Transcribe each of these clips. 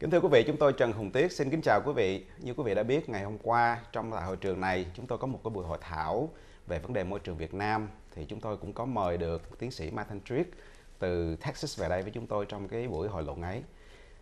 Kính thưa quý vị, chúng tôi Trần Hùng Tiết xin kính chào quý vị. Như quý vị đã biết, ngày hôm qua trong tại hội trường này, chúng tôi có một cái buổi hội thảo về vấn đề môi trường Việt Nam thì chúng tôi cũng có mời được tiến sĩ Martin Trick từ Texas về đây với chúng tôi trong cái buổi hội luận ấy.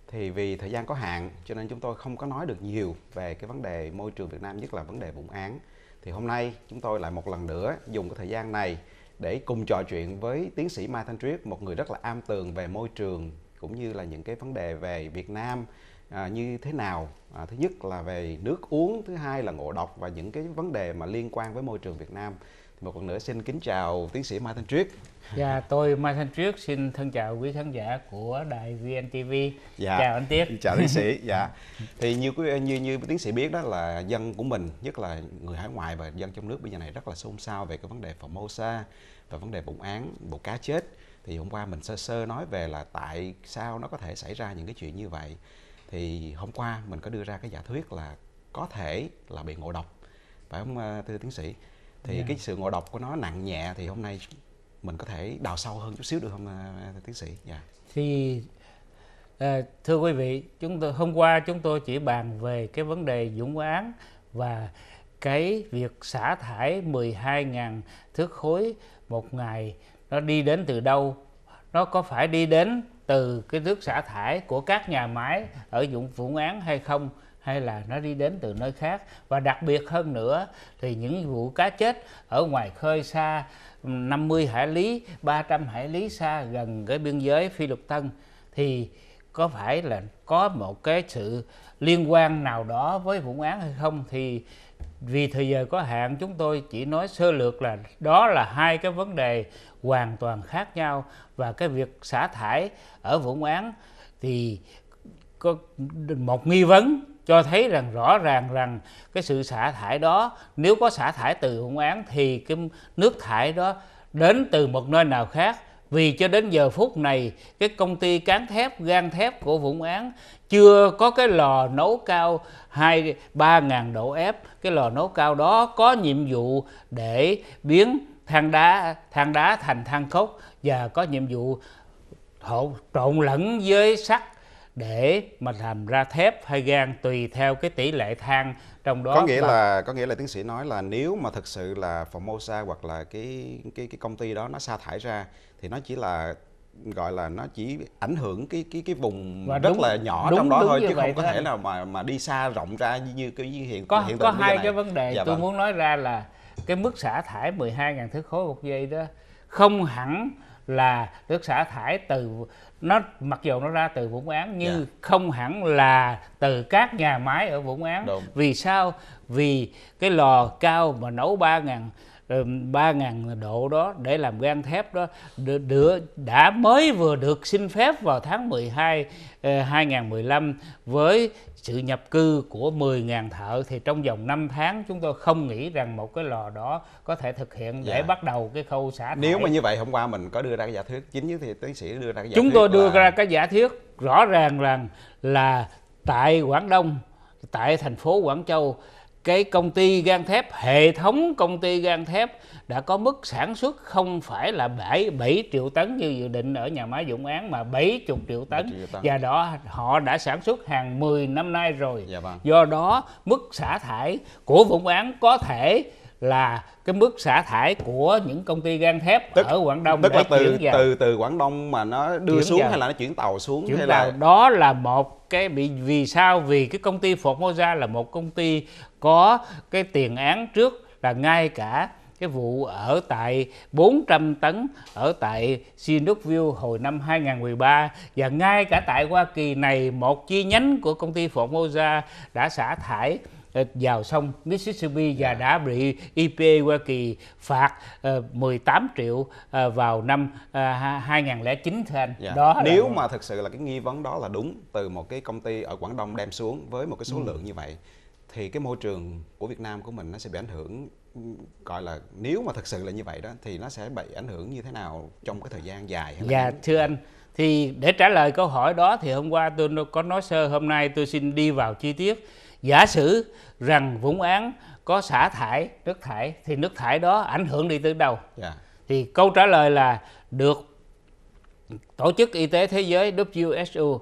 Thì vì thời gian có hạn cho nên chúng tôi không có nói được nhiều về cái vấn đề môi trường Việt Nam nhất là vấn đề vụ án. Thì hôm nay chúng tôi lại một lần nữa dùng cái thời gian này để cùng trò chuyện với tiến sĩ Martin Thanh một người rất là am tường về môi trường cũng như là những cái vấn đề về Việt Nam à, như thế nào à, thứ nhất là về nước uống thứ hai là ngộ độc và những cái vấn đề mà liên quan với môi trường Việt Nam thì một lần nữa xin kính chào tiến sĩ Mai Thanh Triết Dạ, tôi Mai Thanh Triết xin thân chào quý khán giả của đài VNTV. Dạ. Chào anh Tiết. Chào tiến sĩ. Dạ. Thì như quý như như tiến sĩ biết đó là dân của mình, nhất là người hải ngoại và dân trong nước bây giờ này rất là xôn xao về cái vấn đề Formosa và vấn đề bụng án, bộ cá chết thì hôm qua mình sơ sơ nói về là tại sao nó có thể xảy ra những cái chuyện như vậy thì hôm qua mình có đưa ra cái giả thuyết là có thể là bị ngộ độc phải không à, thưa tiến sĩ thì yeah. Dạ. cái sự ngộ độc của nó nặng nhẹ thì hôm nay mình có thể đào sâu hơn chút xíu được không à, thưa tiến sĩ dạ yeah. thì à, thưa quý vị chúng tôi hôm qua chúng tôi chỉ bàn về cái vấn đề dũng án và cái việc xả thải 12.000 thước khối một ngày nó đi đến từ đâu nó có phải đi đến từ cái nước xả thải của các nhà máy ở dụng vụ án hay không hay là nó đi đến từ nơi khác và đặc biệt hơn nữa thì những vụ cá chết ở ngoài khơi xa 50 hải lý 300 hải lý xa gần cái biên giới Phi Lục Tân thì có phải là có một cái sự liên quan nào đó với vụ án hay không thì vì thời giờ à, có hạn chúng tôi chỉ nói sơ lược là đó là hai cái vấn đề hoàn toàn khác nhau và cái việc xả thải ở vụ án thì có một nghi vấn cho thấy rằng rõ ràng rằng cái sự xả thải đó nếu có xả thải từ vụ án thì cái nước thải đó đến từ một nơi nào khác vì cho đến giờ phút này cái công ty cán thép gan thép của Vũng Án chưa có cái lò nấu cao hai ba ngàn độ ép, cái lò nấu cao đó có nhiệm vụ để biến than đá than đá thành than cốc và có nhiệm vụ trộn lẫn với sắt để mà làm ra thép hay gan tùy theo cái tỷ lệ than trong đó có nghĩa là... là có nghĩa là tiến sĩ nói là nếu mà thực sự là Formosa hoặc là cái cái cái công ty đó nó sa thải ra thì nó chỉ là gọi là nó chỉ ảnh hưởng cái cái cái vùng và rất đúng, là nhỏ đúng, trong đó đúng thôi chứ không có thể nào mà mà đi xa rộng ra như, như cái hiện có hiện có hai cái, vấn đề dạ, tôi vâng. muốn nói ra là cái mức xả thải 12.000 thước khối một giây đó không hẳn là nước xả thải từ nó mặc dù nó ra từ Vũng án nhưng yeah. Dạ. không hẳn là từ các nhà máy ở Vũng án. Đúng. Vì sao? Vì cái lò cao mà nấu ba ngàn ba ngàn độ đó để làm gan thép đó được đã mới vừa được xin phép vào tháng 12 2015 ờ, với sự nhập cư của 10.000 thợ thì trong vòng 5 tháng chúng tôi không nghĩ rằng một cái lò đó có thể thực hiện để dạ. bắt đầu cái khâu xả thải. Nếu mà như vậy hôm qua mình có đưa ra cái giả thuyết chính như thì tiến sĩ đưa ra cái giả Chúng thuyết tôi đưa là... ra cái giả thuyết rõ ràng rằng là tại Quảng Đông tại thành phố Quảng Châu cái công ty gang thép hệ thống công ty gang thép đã có mức sản xuất không phải là 7 7 triệu tấn như dự định ở nhà máy Dũng Án mà 70 triệu tấn, triệu tấn. và đó họ đã sản xuất hàng 10 năm nay rồi. Dạ, vâng. Do đó mức xả thải của Vũng Án có thể là cái mức xả thải của những công ty gang thép tức, ở Quảng Đông tức là từ vào. từ từ Quảng Đông mà nó đưa chuyển xuống vào. hay là nó chuyển tàu xuống chuyển hay tàu. là đó là một cái bị vì sao vì cái công ty Formosa là một công ty có cái tiền án trước là ngay cả cái vụ ở tại 400 tấn ở tại View hồi năm 2013 và ngay cả tại Hoa Kỳ này một chi nhánh của công ty Phổ Formosa đã xả thải ờ, vào sông Mississippi và dạ. đã bị EPA Hoa Kỳ phạt 18 ờ, triệu ờ, vào năm 2009 thưa anh. Dạ. Đó Nếu là... mà thực sự là cái nghi vấn đó là đúng từ một cái công ty ở Quảng Đông đem xuống với một cái số ừ. lượng như vậy thì cái môi trường của Việt Nam của mình nó sẽ bị ảnh hưởng gọi là nếu mà thực sự là như vậy đó thì nó sẽ bị ảnh hưởng như thế nào trong cái thời gian dài hay dạ ngắn? thưa anh thì để trả lời câu hỏi đó thì hôm qua tôi có nói sơ hôm nay tôi xin đi vào chi tiết giả sử rằng vụ án có xả thải nước thải thì nước thải đó ảnh hưởng đi tới đâu dạ. thì câu trả lời là được tổ chức y tế thế giới WHO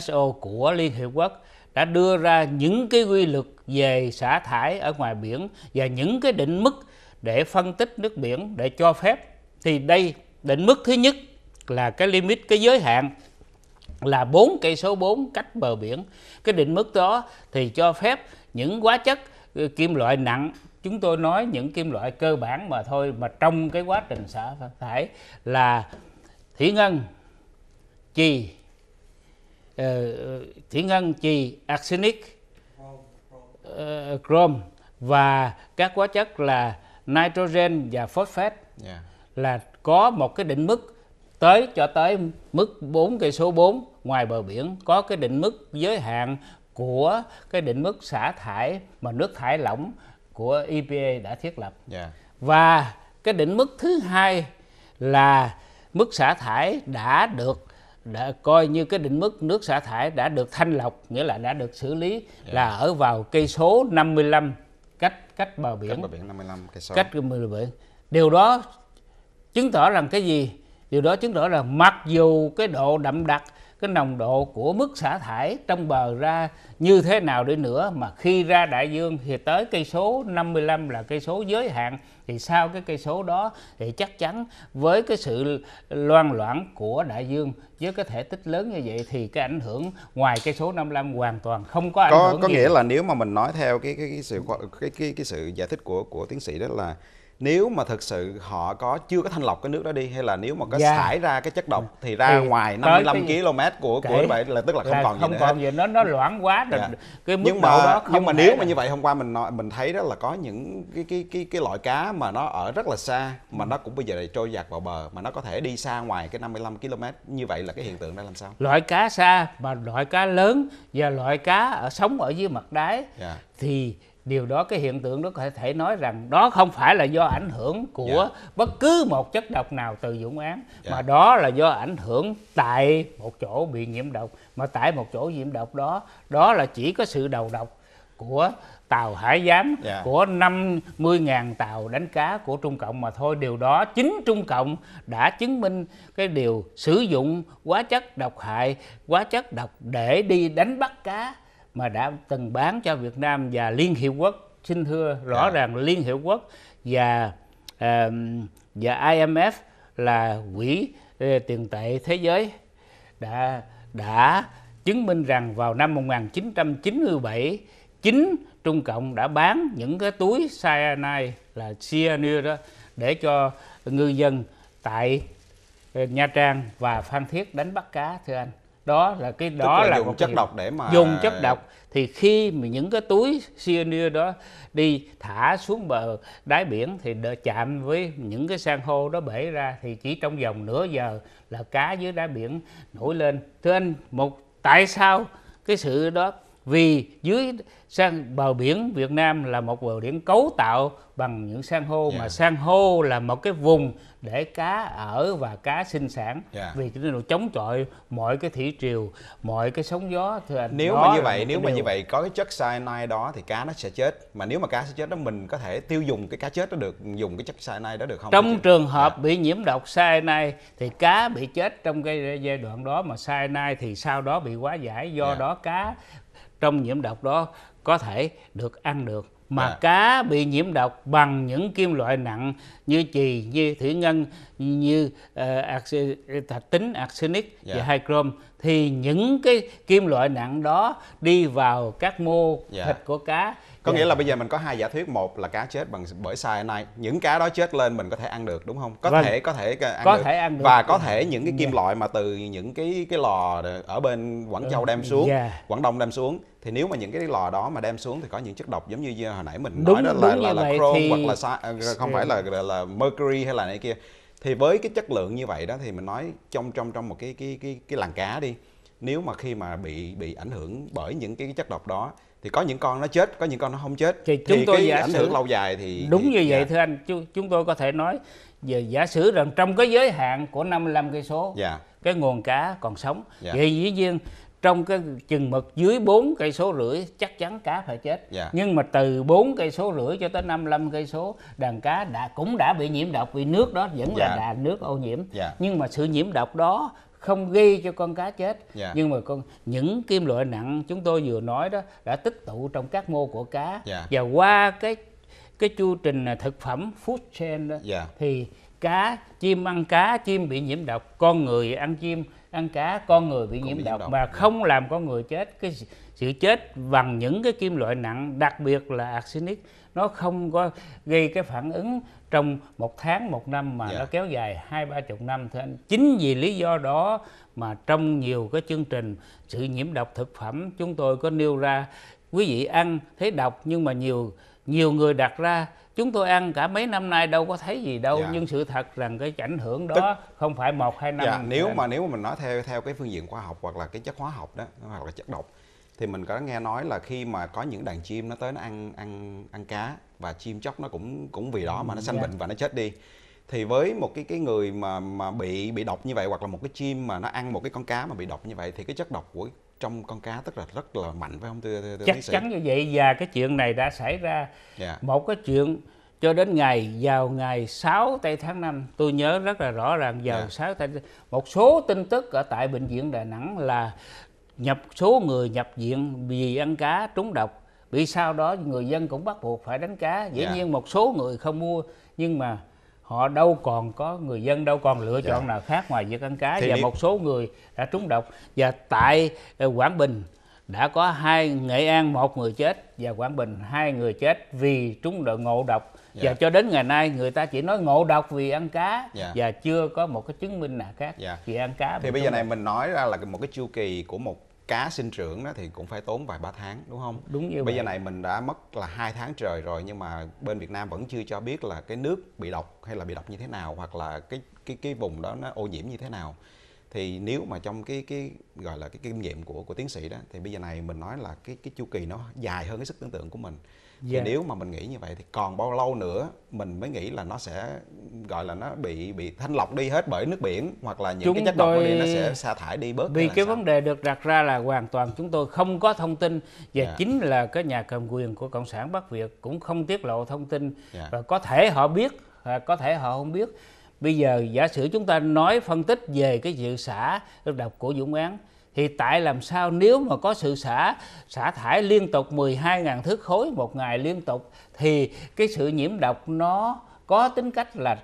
SO của Liên Hiệp Quốc đã đưa ra những cái quy luật về xả thải ở ngoài biển và những cái định mức để phân tích nước biển để cho phép thì đây định mức thứ nhất là cái limit cái giới hạn là 4 cây số 4 cách bờ biển. Cái định mức đó thì cho phép những hóa chất ờ, kim loại nặng chúng tôi nói những kim loại cơ bản mà thôi mà trong cái quá trình xả thải là thủy ngân chì thủy ngân chì arsenic ờ, chrome và các hóa chất là nitrogen và phosphate là có một cái định mức tới cho tới mức 4 cây số 4 ngoài bờ biển có cái định mức giới hạn của cái định mức xả thải mà nước thải lỏng của EPA đã thiết lập. Yeah. Và cái định mức thứ hai là mức xả thải đã được đã coi như cái định mức nước xả thải đã được thanh lọc nghĩa là đã được xử lý yeah. Dạ. là ở vào cây số 55 cách cách bờ biển cách bờ biển 55 cây số cách bờ biển điều đó chứng tỏ rằng cái gì điều đó chứng tỏ là mặc dù cái độ đậm đặc cái nồng độ của mức xả thải trong bờ ra như thế nào đi nữa mà khi ra đại dương thì tới cây số 55 là cây số giới hạn thì sau cái cây số đó thì chắc chắn với cái sự loan loãng của đại dương với cái thể tích lớn như vậy thì cái ảnh hưởng ngoài cây số 55 hoàn toàn không có ảnh có, hưởng có nghĩa là nếu mà mình nói theo cái cái, cái sự cái cái cái sự giải thích của của tiến sĩ đó là nếu mà thực sự họ có chưa có thanh lọc cái nước đó đi hay là nếu mà có yeah. Dạ. thải ra cái chất độc ừ. thì ra thì ngoài 55 km của của vậy là tức là không là còn không gì còn gì nó nó loãng quá rồi yeah. Dạ. cái mức nhưng mà đó không nhưng mà nếu là... mà như vậy hôm qua mình nói, mình thấy đó là có những cái cái cái cái loại cá mà nó ở rất là xa mà ừ. nó cũng bây giờ lại trôi dạt vào bờ mà nó có thể đi xa ngoài cái 55 km như vậy là cái hiện tượng đó làm sao loại cá xa mà loại cá lớn và loại cá ở sống ở dưới mặt đáy yeah. Dạ. thì điều đó cái hiện tượng đó có thể nói rằng đó không phải là do ảnh hưởng của yeah. Dạ. bất cứ một chất độc nào từ vụ án yeah. mà đó là do ảnh hưởng tại một chỗ bị nhiễm độc mà tại một chỗ nhiễm độc đó đó là chỉ có sự đầu độc của tàu hải giám yeah. Dạ. của 50.000 tàu đánh cá của Trung Cộng mà thôi điều đó chính Trung Cộng đã chứng minh cái điều sử dụng quá chất độc hại quá chất độc để đi đánh bắt cá mà đã từng bán cho Việt Nam và Liên Hiệp Quốc xin thưa rõ à. ràng Liên Hiệp Quốc và uh, và IMF là quỹ ờ, tiền tệ thế giới đã đã chứng minh rằng vào năm 1997 chính Trung Cộng đã bán những cái túi cyanide là cyanide đó để cho ngư dân tại ờ, Nha Trang và Phan Thiết đánh bắt cá thưa anh đó là cái đó Tức là, là dùng chất độc để mà dùng chất độc thì khi mà những cái túi cyanur đó đi thả xuống bờ đáy biển thì đỡ chạm với những cái san hô đó bể ra thì chỉ trong vòng nửa giờ là cá dưới đáy biển nổi lên thưa anh một tại sao cái sự đó vì dưới sang bờ biển Việt Nam là một bờ biển cấu tạo bằng những san hô yeah. mà dạ. san hô là một cái vùng để cá ở và cá sinh sản yeah. Dạ. vì nó chống chọi mọi cái thủy triều mọi cái sóng gió thì nếu mà như vậy nếu mà điều... như vậy có cái chất cyanide đó thì cá nó sẽ chết mà nếu mà cá sẽ chết đó mình có thể tiêu dùng cái cá chết đó được dùng cái chất cyanide đó được không trong trường hợp yeah. Dạ. bị nhiễm độc cyanide thì cá bị chết trong cái giai đoạn đó mà cyanide thì sau đó bị quá giải do yeah. đó cá trong nhiễm độc đó có thể được ăn được mà à. cá bị nhiễm độc bằng những kim loại nặng như chì như thủy ngân như uh, ờ, thạch ờ, tính arsenic yeah. và dạ. hai chrome thì những cái kim loại nặng đó đi vào các mô yeah. Dạ. thịt của cá có nghĩa là bây giờ mình có hai giả thuyết một là cá chết bằng bởi cyanide những cá đó chết lên mình có thể ăn được đúng không có vâng. thể có thể ăn có được. thể ăn được và có thể những cái kim yeah. loại mà từ những cái cái lò ở bên quảng châu đem ừ, xuống yeah. quảng đông đem xuống thì nếu mà những cái lò đó mà đem xuống thì có những chất độc giống như hồi nãy mình đúng, nói đó là là, là chrome thì... hoặc là sa à, không phải là, là là mercury hay là này kia thì với cái chất lượng như vậy đó thì mình nói trong trong trong một cái cái cái cái làng cá đi nếu mà khi mà bị bị ảnh hưởng bởi những cái chất độc đó thì có những con nó chết có những con nó không chết thì chúng thì tôi cái giả ảnh sử, hưởng lâu dài thì đúng thì, như vậy dạ. thưa anh chúng chúng tôi có thể nói về giả sử rằng trong cái giới hạn của 55 cây số dạ. cái nguồn cá còn sống dạ. vậy dĩ nhiên trong cái chừng mực dưới 4 cây số rưỡi chắc chắn cá phải chết. Yeah. Dạ. Nhưng mà từ 4 cây số rưỡi cho tới 55 cây số đàn cá đã cũng đã bị nhiễm độc vì nước đó vẫn yeah. là dạ. đàn nước ô nhiễm. Yeah. Dạ. Nhưng mà sự nhiễm độc đó không gây cho con cá chết yeah. Dạ. nhưng mà con những kim loại nặng chúng tôi vừa nói đó đã tích tụ trong các mô của cá yeah. Dạ. và qua cái cái chu trình thực phẩm food chain đó yeah. Dạ. thì cá chim ăn cá chim bị nhiễm độc con người ăn chim ăn cá con người bị, nhiễm, bị độc, độc mà không làm con người chết cái sự chết bằng những cái kim loại nặng đặc biệt là arsenic nó không có gây cái phản ứng trong một tháng một năm mà yeah. Dạ. nó kéo dài hai ba chục năm thưa anh chính vì lý do đó mà trong nhiều cái chương trình sự nhiễm độc thực phẩm chúng tôi có nêu ra quý vị ăn thấy độc nhưng mà nhiều nhiều người đặt ra chúng tôi ăn cả mấy năm nay đâu có thấy gì đâu dạ. nhưng sự thật rằng cái ảnh hưởng đó Tức, không phải một hai năm dạ, nếu mà nếu mà mình nói theo theo cái phương diện khoa học hoặc là cái chất hóa học đó hoặc là chất độc thì mình có nghe nói là khi mà có những đàn chim nó tới nó ăn ăn ăn cá và chim chóc nó cũng cũng vì đó mà nó ừ, sanh yeah. Dạ. bệnh và nó chết đi thì với một cái cái người mà mà bị bị độc như vậy hoặc là một cái chim mà nó ăn một cái con cá mà bị độc như vậy thì cái chất độc của trong con cá tức là rất là mạnh phải không thưa, thưa, thưa chắc sĩ? chắn như vậy và cái chuyện này đã xảy ra yeah. Dạ. một cái chuyện cho đến ngày vào ngày 6 tây tháng 5 tôi nhớ rất là rõ ràng vào yeah. Dạ. 6 tây một số tin tức ở tại bệnh viện Đà Nẵng là nhập số người nhập viện vì ăn cá trúng độc bị sau đó người dân cũng bắt buộc phải đánh cá dĩ yeah. Dạ. nhiên một số người không mua nhưng mà họ đâu còn có người dân đâu còn lựa chọn yeah. Dạ. nào khác ngoài việc ăn cá Thế và nếu... một số người đã trúng độc và tại ờ, Quảng Bình đã có hai Nghệ An một người chết và Quảng Bình hai người chết vì trúng độc ngộ độc yeah. và dạ. cho đến ngày nay người ta chỉ nói ngộ độc vì ăn cá yeah. và chưa có một cái chứng minh nào khác yeah. vì ăn cá. Thì bây giờ này mình nói ra là một cái chu kỳ của một cá sinh trưởng đó thì cũng phải tốn vài ba tháng đúng không đúng như bây vậy. giờ này mình đã mất là hai tháng trời rồi nhưng mà bên Việt Nam vẫn chưa cho biết là cái nước bị độc hay là bị độc như thế nào hoặc là cái cái cái vùng đó nó ô nhiễm như thế nào thì nếu mà trong cái cái gọi là cái kinh nghiệm của của tiến sĩ đó thì bây giờ này mình nói là cái cái chu kỳ nó dài hơn cái sức tưởng tượng của mình yeah. thì dạ. nếu mà mình nghĩ như vậy thì còn bao lâu nữa mình mới nghĩ là nó sẽ gọi là nó bị bị thanh lọc đi hết bởi nước biển hoặc là những chúng cái chất tôi... độc nó sẽ sa thải đi bớt vì cái sao? vấn đề được đặt ra là hoàn toàn chúng tôi không có thông tin và yeah. Dạ. chính là cái nhà cầm quyền của cộng sản bắc việt cũng không tiết lộ thông tin yeah. Dạ. và có thể họ biết à, có thể họ không biết bây giờ giả sử chúng ta nói phân tích về cái dự xả độc của vụ án thì tại làm sao nếu mà có sự xả xả thải liên tục 12.000 thước khối một ngày liên tục thì cái sự nhiễm độc nó có tính cách là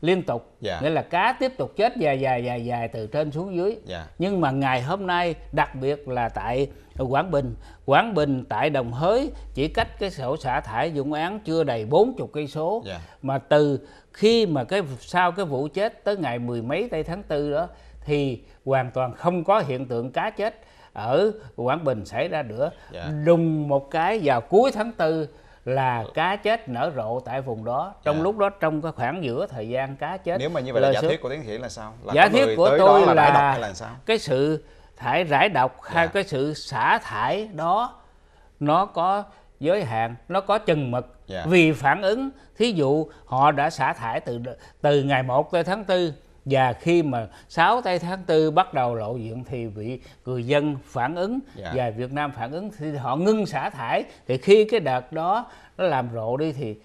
liên tục yeah. Dạ. nghĩa là cá tiếp tục chết dài dài dài dài từ trên xuống dưới yeah. Dạ. nhưng mà ngày hôm nay đặc biệt là tại Quảng Bình Quảng Bình tại Đồng Hới chỉ cách cái sổ xả thải dụng án chưa đầy 40 cây số dạ. mà từ khi mà cái sau cái vụ chết tới ngày mười mấy tây tháng tư đó thì hoàn toàn không có hiện tượng cá chết ở Quảng Bình xảy ra nữa. Dạ. Đùng một cái vào cuối tháng tư là ừ. cá chết nở rộ tại vùng đó trong yeah. Dạ. lúc đó trong cái khoảng giữa thời gian cá chết nếu mà như vậy là giả thuyết của tiến sĩ là sao là giả thuyết của tôi là, là, là sao? cái sự thải rải độc hay yeah. Dạ. cái sự xả thải đó nó có giới hạn nó có chừng mực yeah. Dạ. vì phản ứng thí dụ họ đã xả thải từ từ ngày 1 tới tháng 4 và khi mà 6 tây tháng 4 bắt đầu lộ diện thì vị người dân phản ứng yeah. Dạ. và Việt Nam phản ứng thì họ ngưng xả thải thì khi cái đợt đó nó làm rộ đi thì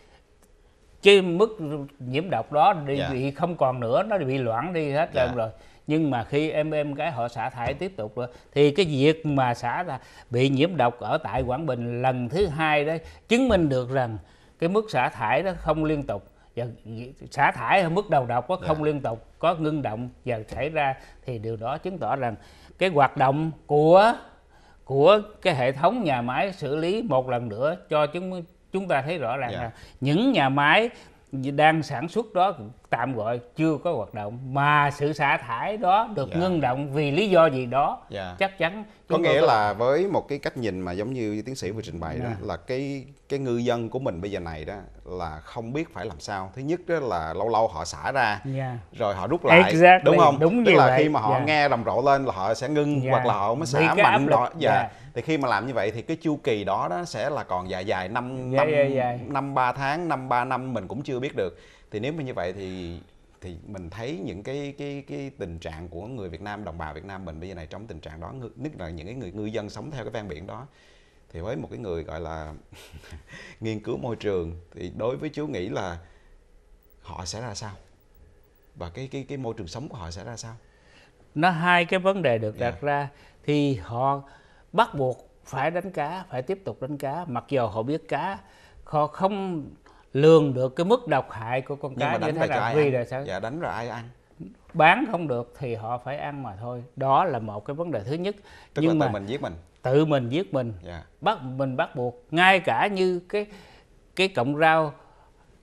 cái mức nhiễm độc đó đi yeah. Dạ. bị không còn nữa nó bị loãng đi hết yeah. Dạ. rồi nhưng mà khi em em cái họ xả thải tiếp tục rồi thì cái việc mà xả là bị nhiễm độc ở tại Quảng Bình lần thứ hai đấy chứng minh được rằng cái mức xả thải đó không liên tục và xả thải ở mức đầu độc có không yeah. Dạ. liên tục có ngưng động và xảy ra thì điều đó chứng tỏ rằng cái hoạt động của của cái hệ thống nhà máy xử lý một lần nữa cho chúng chúng ta thấy rõ ràng yeah. Dạ. là những nhà máy đang sản xuất đó tạm gọi chưa có hoạt động mà sự xả thải đó được dạ. ngưng động vì lý do gì đó dạ. chắc chắn có nghĩa có... là với một cái cách nhìn mà giống như tiến sĩ vừa trình bày dạ. đó là cái cái ngư dân của mình bây giờ này đó là không biết phải làm sao thứ nhất đó là lâu lâu họ xả ra dạ. rồi họ rút lại exactly. đúng không đúng tức là vậy. khi mà họ dạ. nghe rầm rộ lên là họ sẽ ngưng dạ. hoặc là họ mới xả mạnh đó dạ. dạ thì khi mà làm như vậy thì cái chu kỳ đó đó sẽ là còn dài dài năm dạ, dạ, năm dạ, năm ba tháng năm ba năm mình cũng chưa biết được thì nếu mà như vậy thì thì mình thấy những cái cái cái tình trạng của người Việt Nam đồng bào Việt Nam mình bây giờ này trong tình trạng đó nhất là những cái người ngư dân sống theo cái ven biển đó thì với một cái người gọi là nghiên cứu môi trường thì đối với chú nghĩ là họ sẽ ra sao và cái cái cái môi trường sống của họ sẽ ra sao nó hai cái vấn đề được đặt yeah. Dạ. ra thì họ bắt buộc phải đánh cá phải tiếp tục đánh cá mặc dù họ biết cá họ không lường được cái mức độc hại của con cá như thế là vì là sao dạ đánh rồi ai ăn bán không được thì họ phải ăn mà thôi đó là một cái vấn đề thứ nhất Tức nhưng là tự mà mình giết mình tự mình giết mình yeah. Dạ. bắt mình bắt buộc ngay cả như cái cái cọng rau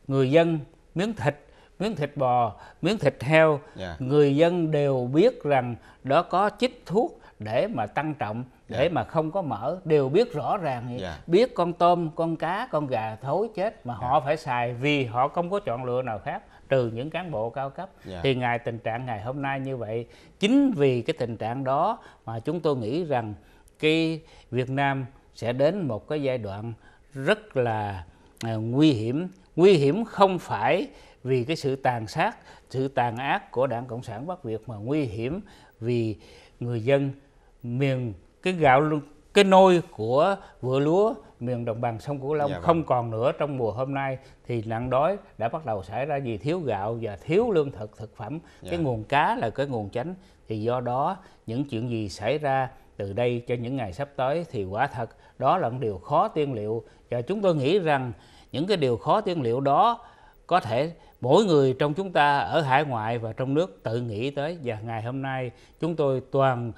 người dân miếng thịt miếng thịt bò miếng thịt heo yeah. Dạ. người dân đều biết rằng đó có chích thuốc để mà tăng trọng để yeah. Dạ. mà không có mỡ đều biết rõ ràng yeah. Dạ. biết con tôm con cá con gà thối chết mà yeah. họ dạ. phải xài vì họ không có chọn lựa nào khác trừ những cán bộ cao cấp yeah. thì ngày tình trạng ngày hôm nay như vậy chính vì cái tình trạng đó mà chúng tôi nghĩ rằng cái Việt Nam sẽ đến một cái giai đoạn rất là à, nguy hiểm nguy hiểm không phải vì cái sự tàn sát sự tàn ác của đảng cộng sản bắc việt mà nguy hiểm vì người dân miền cái gạo cái nôi của vựa lúa miền đồng bằng sông cửu long dạ, vâng. không còn nữa trong mùa hôm nay thì nạn đói đã bắt đầu xảy ra vì thiếu gạo và thiếu lương thực thực phẩm dạ. cái nguồn cá là cái nguồn chánh thì do đó những chuyện gì xảy ra từ đây cho những ngày sắp tới thì quả thật đó là một điều khó tiên liệu và chúng tôi nghĩ rằng những cái điều khó tiên liệu đó có thể mỗi người trong chúng ta ở hải ngoại và trong nước tự nghĩ tới và ngày hôm nay chúng tôi toàn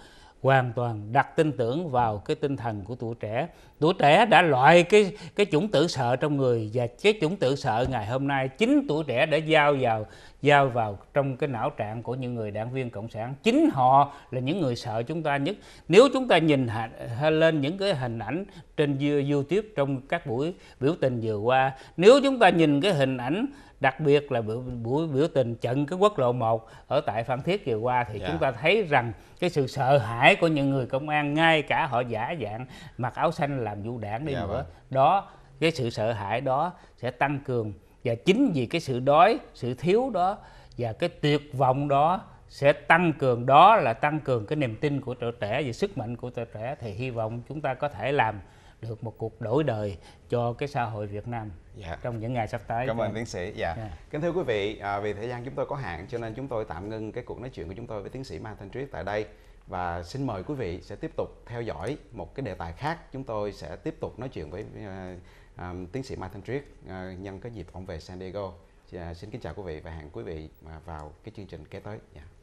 hoàn toàn đặt tin tưởng vào cái tinh thần của tuổi trẻ tuổi trẻ đã loại cái cái chủng tử sợ trong người và cái chủng tử sợ ngày hôm nay chính tuổi trẻ đã giao vào giao vào trong cái não trạng của những người đảng viên cộng sản chính họ là những người sợ chúng ta nhất nếu chúng ta nhìn lên những cái hình ảnh trên youtube trong các buổi biểu tình vừa qua nếu chúng ta nhìn cái hình ảnh đặc biệt là buổi, buổi biểu tình trận cái quốc lộ 1 ở tại Phan Thiết vừa qua thì dạ. chúng ta thấy rằng cái sự sợ hãi của những người công an ngay cả họ giả dạng mặc áo xanh làm vũ đảng đi dạ nữa vâng. đó cái sự sợ hãi đó sẽ tăng cường và chính vì cái sự đói sự thiếu đó và cái tuyệt vọng đó sẽ tăng cường đó là tăng cường cái niềm tin của trẻ và sức mạnh của trẻ thì hy vọng chúng ta có thể làm được một cuộc đổi đời cho cái xã hội Việt Nam dạ. trong những ngày sắp tới. Cảm ơn dạ. tiến sĩ. Dạ. dạ. Kính thưa quý vị, à, vì thời gian chúng tôi có hạn cho nên chúng tôi tạm ngưng cái cuộc nói chuyện của chúng tôi với tiến sĩ Ma Thanh Triết tại đây và xin mời quý vị sẽ tiếp tục theo dõi một cái đề tài khác. Chúng tôi sẽ tiếp tục nói chuyện với à, à, tiến sĩ Ma Thanh Triết à, nhân cái dịp ông về San Diego. Dạ, xin kính chào quý vị và hẹn quý vị à, vào cái chương trình kế tới. Dạ.